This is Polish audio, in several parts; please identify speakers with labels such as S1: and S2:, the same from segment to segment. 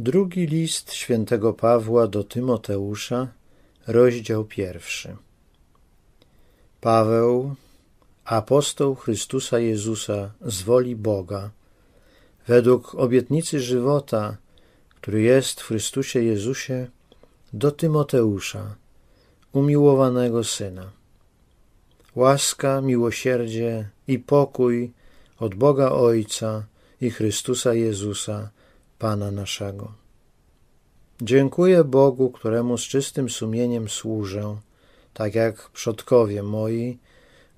S1: Drugi list świętego Pawła do Tymoteusza, rozdział pierwszy. Paweł, apostoł Chrystusa Jezusa z woli Boga, według obietnicy żywota, który jest w Chrystusie Jezusie, do Tymoteusza, umiłowanego syna. Łaska, miłosierdzie i pokój od Boga Ojca i Chrystusa Jezusa Pana naszego. Dziękuję Bogu, któremu z czystym sumieniem służę, tak jak przodkowie moi,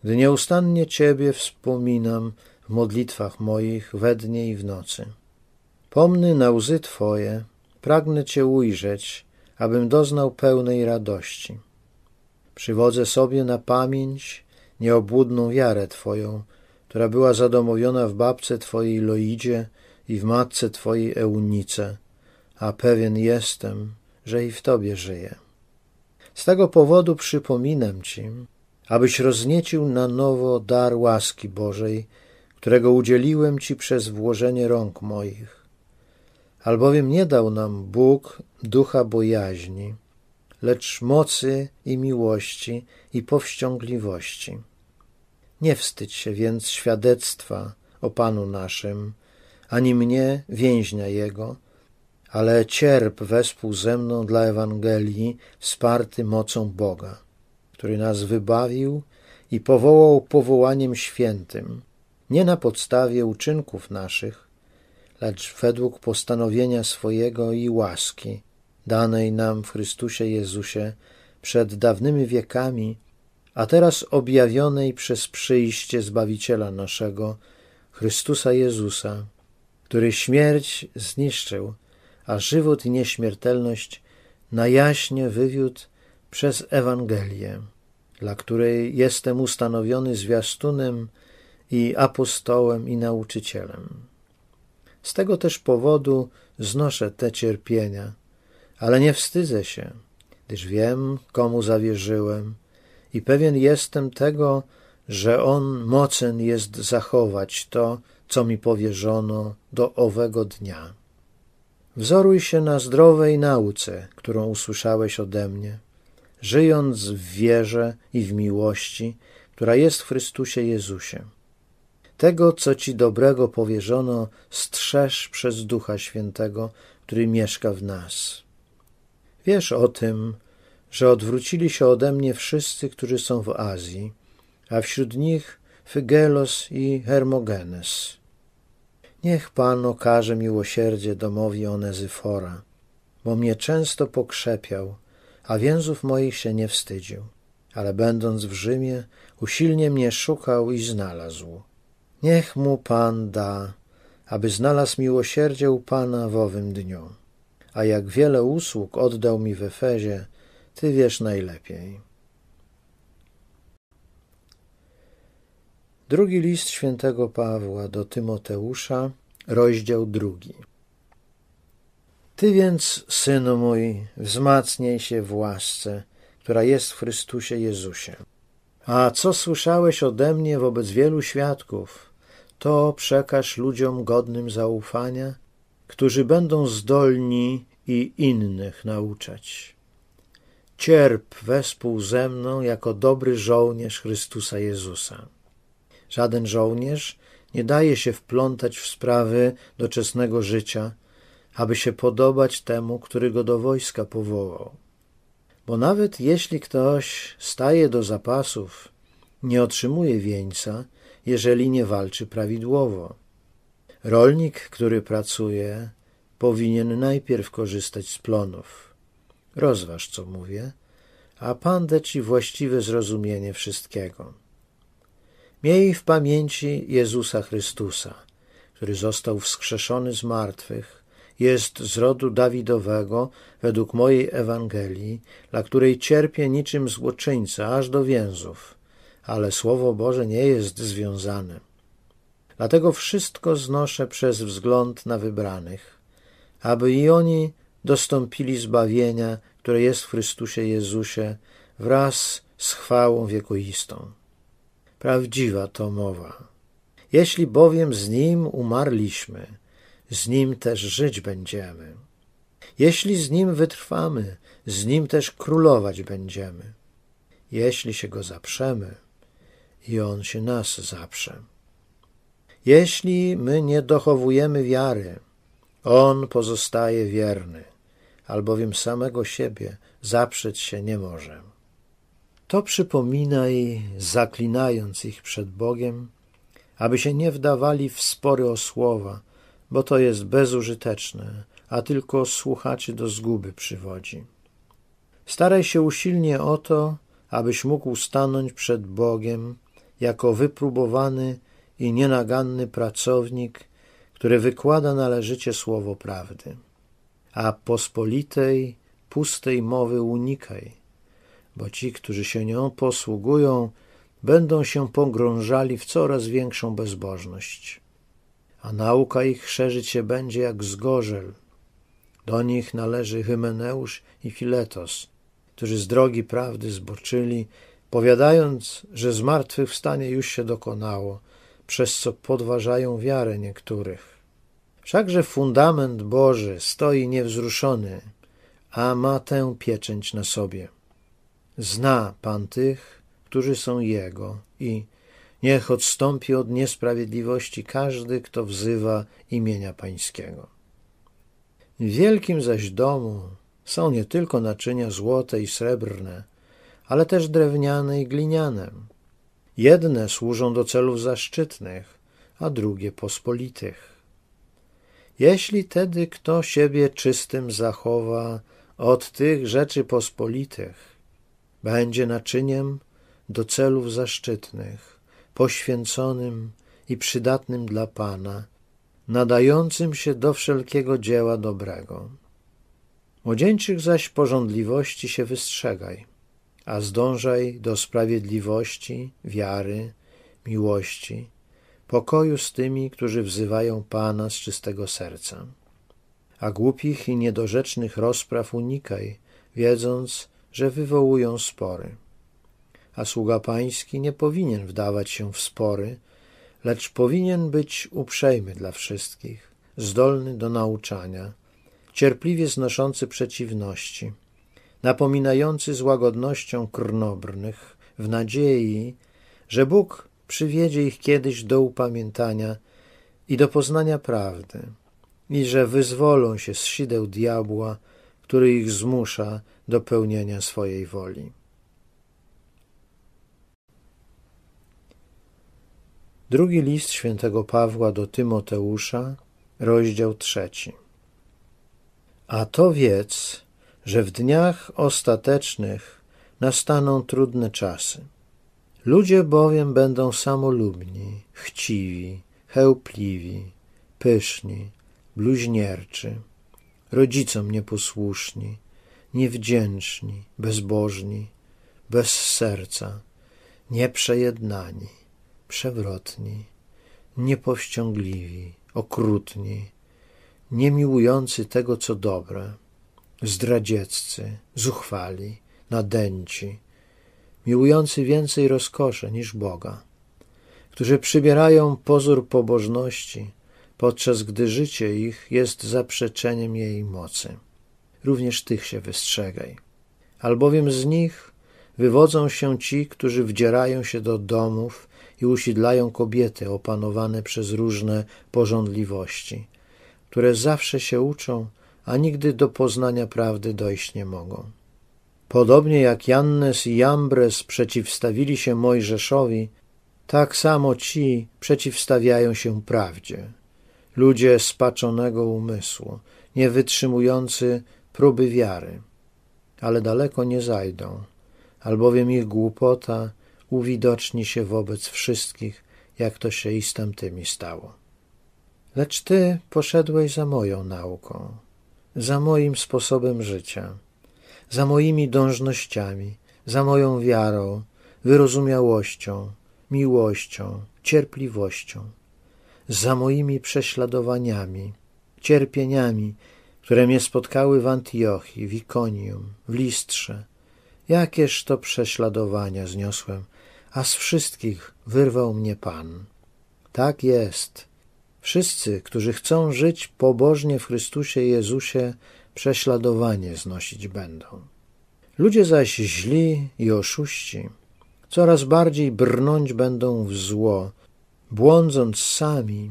S1: gdy nieustannie Ciebie wspominam w modlitwach moich we dnie i w nocy. Pomny na łzy Twoje, pragnę Cię ujrzeć, abym doznał pełnej radości. Przywodzę sobie na pamięć nieobłudną wiarę Twoją, która była zadomowiona w babce Twojej Loidzie, i w matce Twojej Eunice, a pewien jestem, że i w Tobie żyje. Z tego powodu przypominam Ci, abyś rozniecił na nowo dar łaski Bożej, którego udzieliłem Ci przez włożenie rąk moich. Albowiem nie dał nam Bóg ducha bojaźni, lecz mocy i miłości i powściągliwości. Nie wstydź się więc świadectwa o Panu naszym, ani mnie, więźnia jego, ale cierp wespół ze mną dla Ewangelii, wsparty mocą Boga, który nas wybawił i powołał powołaniem świętym, nie na podstawie uczynków naszych, lecz według postanowienia swojego i łaski, danej nam w Chrystusie Jezusie przed dawnymi wiekami, a teraz objawionej przez przyjście Zbawiciela naszego, Chrystusa Jezusa, który śmierć zniszczył, a żywot i nieśmiertelność na jaśnie wywiódł przez Ewangelię, dla której jestem ustanowiony zwiastunem i apostołem i nauczycielem. Z tego też powodu znoszę te cierpienia, ale nie wstydzę się, gdyż wiem, komu zawierzyłem i pewien jestem tego, że On mocen jest zachować to, co mi powierzono do owego dnia. Wzoruj się na zdrowej nauce, którą usłyszałeś ode mnie, żyjąc w wierze i w miłości, która jest w Chrystusie Jezusie. Tego, co ci dobrego powierzono, strzeż przez Ducha Świętego, który mieszka w nas. Wiesz o tym, że odwrócili się ode mnie wszyscy, którzy są w Azji, a wśród nich Fygelos i Hermogenes. Niech Pan okaże miłosierdzie domowi Onezyfora, bo mnie często pokrzepiał, a więzów moich się nie wstydził. Ale będąc w Rzymie, usilnie mnie szukał i znalazł. Niech mu Pan da, aby znalazł miłosierdzie u Pana w owym dniu. A jak wiele usług oddał mi w Efezie, Ty wiesz najlepiej. Drugi list świętego Pawła do Tymoteusza, rozdział drugi. Ty więc, synu mój, wzmacnij się w łasce, która jest w Chrystusie Jezusie. A co słyszałeś ode mnie wobec wielu świadków, to przekaż ludziom godnym zaufania, którzy będą zdolni i innych nauczać. Cierp wespół ze mną jako dobry żołnierz Chrystusa Jezusa. Żaden żołnierz nie daje się wplątać w sprawy doczesnego życia, aby się podobać temu, który go do wojska powołał. Bo nawet jeśli ktoś staje do zapasów, nie otrzymuje wieńca, jeżeli nie walczy prawidłowo. Rolnik, który pracuje, powinien najpierw korzystać z plonów. Rozważ, co mówię, a Pan da Ci właściwe zrozumienie wszystkiego. Miej w pamięci Jezusa Chrystusa, który został wskrzeszony z martwych, jest z rodu Dawidowego według mojej Ewangelii, dla której cierpię niczym złoczyńca aż do więzów, ale Słowo Boże nie jest związane. Dlatego wszystko znoszę przez wzgląd na wybranych, aby i oni dostąpili zbawienia, które jest w Chrystusie Jezusie wraz z chwałą wiekuistą prawdziwa to mowa. Jeśli bowiem z Nim umarliśmy, z Nim też żyć będziemy. Jeśli z Nim wytrwamy, z Nim też królować będziemy. Jeśli się Go zaprzemy i On się nas zaprze. Jeśli my nie dochowujemy wiary, On pozostaje wierny, albowiem samego siebie zaprzeć się nie może to przypominaj, zaklinając ich przed Bogiem, aby się nie wdawali w spory o słowa, bo to jest bezużyteczne, a tylko słuchaczy do zguby przywodzi. Staraj się usilnie o to, abyś mógł stanąć przed Bogiem jako wypróbowany i nienaganny pracownik, który wykłada należycie słowo prawdy. A pospolitej, pustej mowy unikaj – bo ci, którzy się nią posługują, będą się pogrążali w coraz większą bezbożność, a nauka ich szerzyć się będzie jak zgorzel. Do nich należy Hymeneusz i Filetos, którzy z drogi prawdy zboczyli, powiadając, że zmartwychwstanie już się dokonało, przez co podważają wiarę niektórych. Wszakże fundament Boży stoi niewzruszony, a ma tę pieczęć na sobie. Zna Pan tych, którzy są Jego i niech odstąpi od niesprawiedliwości każdy, kto wzywa imienia Pańskiego. W wielkim zaś domu są nie tylko naczynia złote i srebrne, ale też drewniane i gliniane. Jedne służą do celów zaszczytnych, a drugie pospolitych. Jeśli tedy kto siebie czystym zachowa od tych rzeczy pospolitych, będzie naczyniem do celów zaszczytnych, poświęconym i przydatnym dla Pana, nadającym się do wszelkiego dzieła dobrego. Młodzieńczych zaś porządliwości się wystrzegaj, a zdążaj do sprawiedliwości, wiary, miłości, pokoju z tymi, którzy wzywają Pana z czystego serca. A głupich i niedorzecznych rozpraw unikaj, wiedząc, że wywołują spory. A sługa pański nie powinien wdawać się w spory, lecz powinien być uprzejmy dla wszystkich, zdolny do nauczania, cierpliwie znoszący przeciwności, napominający z łagodnością krnobrnych w nadziei, że Bóg przywiedzie ich kiedyś do upamiętania i do poznania prawdy i że wyzwolą się z sideł diabła, który ich zmusza do pełnienia swojej woli. Drugi list świętego Pawła do Tymoteusza, rozdział trzeci. A to wiedz, że w dniach ostatecznych nastaną trudne czasy. Ludzie bowiem będą samolubni, chciwi, chełpliwi, pyszni, bluźnierczy – rodzicom nieposłuszni, niewdzięczni, bezbożni, bez serca, nieprzejednani, przewrotni, niepowściągliwi, okrutni, niemiłujący tego, co dobre, zdradzieccy, zuchwali, nadęci, miłujący więcej rozkosze niż Boga, którzy przybierają pozór pobożności, podczas gdy życie ich jest zaprzeczeniem jej mocy. Również tych się wystrzegaj, albowiem z nich wywodzą się ci, którzy wdzierają się do domów i usidlają kobiety opanowane przez różne porządliwości, które zawsze się uczą, a nigdy do poznania prawdy dojść nie mogą. Podobnie jak Jannes i Jambres przeciwstawili się Mojżeszowi, tak samo ci przeciwstawiają się prawdzie ludzie spaczonego umysłu, nie wytrzymujący próby wiary, ale daleko nie zajdą, albowiem ich głupota uwidoczni się wobec wszystkich, jak to się i z tamtymi stało. Lecz Ty poszedłeś za moją nauką, za moim sposobem życia, za moimi dążnościami, za moją wiarą, wyrozumiałością, miłością, cierpliwością za moimi prześladowaniami, cierpieniami, które mnie spotkały w Antiochii, w Ikonium, w Listrze. Jakież to prześladowania zniosłem, a z wszystkich wyrwał mnie Pan. Tak jest. Wszyscy, którzy chcą żyć pobożnie w Chrystusie Jezusie, prześladowanie znosić będą. Ludzie zaś źli i oszuści coraz bardziej brnąć będą w zło, błądząc sami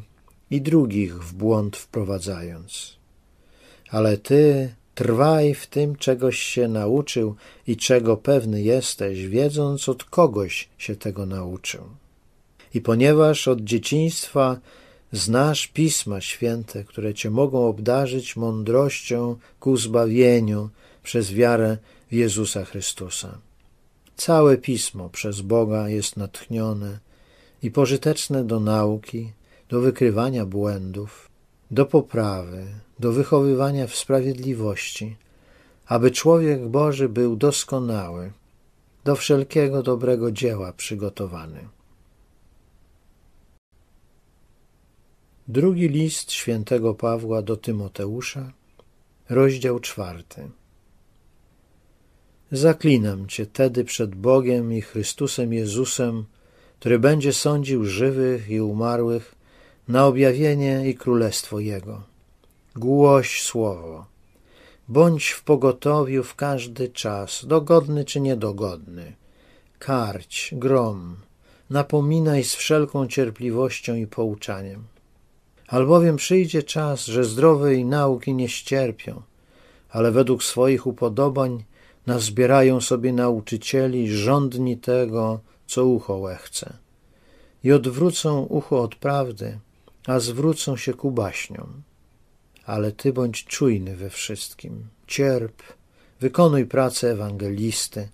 S1: i drugich w błąd wprowadzając. Ale ty trwaj w tym, czegoś się nauczył i czego pewny jesteś, wiedząc od kogoś się tego nauczył. I ponieważ od dzieciństwa znasz pisma święte, które cię mogą obdarzyć mądrością ku zbawieniu przez wiarę w Jezusa Chrystusa. Całe pismo przez Boga jest natchnione i pożyteczne do nauki, do wykrywania błędów, do poprawy, do wychowywania w sprawiedliwości, aby człowiek Boży był doskonały, do wszelkiego dobrego dzieła przygotowany. Drugi list świętego Pawła do Tymoteusza, rozdział czwarty. Zaklinam Cię tedy przed Bogiem i Chrystusem Jezusem, który będzie sądził żywych i umarłych na objawienie i królestwo Jego. Głoś słowo. Bądź w pogotowiu w każdy czas, dogodny czy niedogodny. Karć, grom, napominaj z wszelką cierpliwością i pouczaniem. Albowiem przyjdzie czas, że zdrowej nauki nie ścierpią, ale według swoich upodobań nazbierają sobie nauczycieli żądni tego, co ucho łechce. I odwrócą ucho od prawdy, a zwrócą się ku baśniom. Ale Ty bądź czujny we wszystkim, cierp, wykonuj pracę ewangelisty,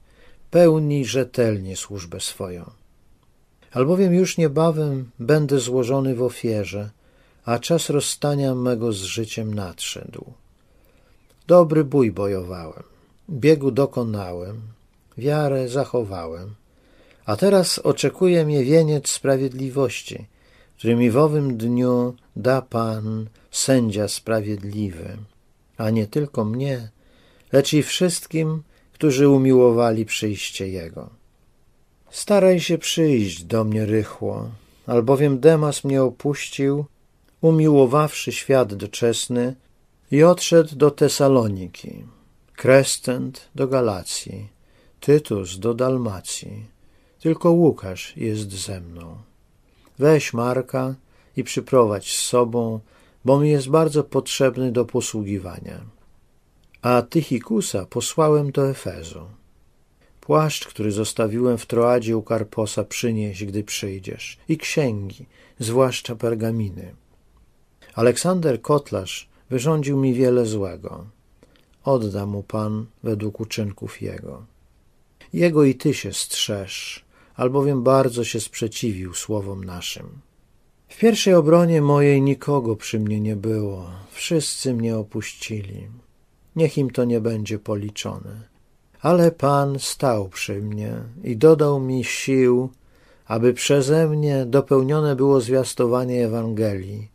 S1: pełnij rzetelnie służbę swoją. Albowiem już niebawem będę złożony w ofierze, a czas rozstania mego z życiem nadszedł. Dobry bój bojowałem, biegu dokonałem, wiarę zachowałem, a teraz oczekuje mnie wieniec sprawiedliwości, który mi w owym dniu da Pan sędzia sprawiedliwy, a nie tylko mnie, lecz i wszystkim, którzy umiłowali przyjście Jego. Staraj się przyjść do mnie rychło, albowiem Demas mnie opuścił, umiłowawszy świat doczesny i odszedł do Tesaloniki, Krescent do Galacji, Tytus do Dalmacji, tylko Łukasz jest ze mną. Weź Marka i przyprowadź z sobą, bo mi jest bardzo potrzebny do posługiwania. A Tychikusa posłałem do Efezu. Płaszcz, który zostawiłem w Troadzie u Karposa, przynieś, gdy przyjdziesz, i księgi, zwłaszcza pergaminy. Aleksander Kotlarz wyrządził mi wiele złego. Odda mu Pan według uczynków jego. Jego i ty się strzeż, albowiem bardzo się sprzeciwił słowom naszym. W pierwszej obronie mojej nikogo przy mnie nie było, wszyscy mnie opuścili. Niech im to nie będzie policzone. Ale Pan stał przy mnie i dodał mi sił, aby przeze mnie dopełnione było zwiastowanie Ewangelii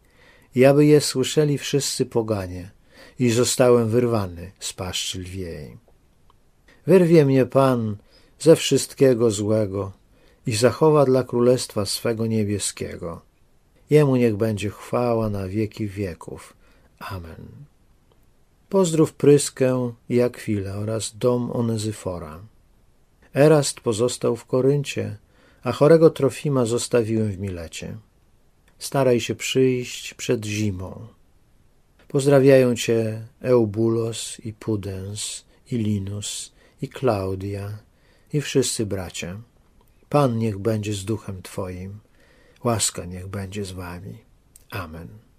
S1: i aby je słyszeli wszyscy poganie i zostałem wyrwany z paszczy lwiej. Wyrwie mnie Pan ze wszystkiego złego, i zachowa dla królestwa swego niebieskiego. Jemu niech będzie chwała na wieki wieków. Amen. Pozdrów Pryskę i Akwilę oraz dom Onezyfora. Erast pozostał w Koryncie, a chorego Trofima zostawiłem w Milecie. Staraj się przyjść przed zimą. Pozdrawiają cię Eubulos i Pudens i Linus i Klaudia i wszyscy bracia. Pan niech będzie z duchem Twoim, łaska niech będzie z Wami. Amen.